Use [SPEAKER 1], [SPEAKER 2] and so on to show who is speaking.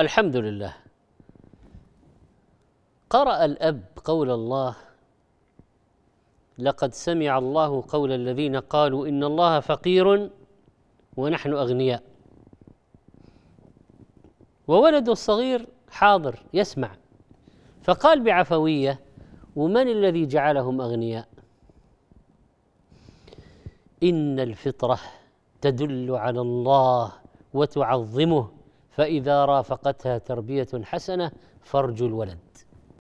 [SPEAKER 1] الحمد لله قرأ الأب قول الله لقد سمع الله قول الذين قالوا إن الله فقير ونحن أغنياء وولده الصغير حاضر يسمع فقال بعفوية ومن الذي جعلهم أغنياء إن الفطرة تدل على الله وتعظمه فإذا رافقتها تربية حسنة فرج الولد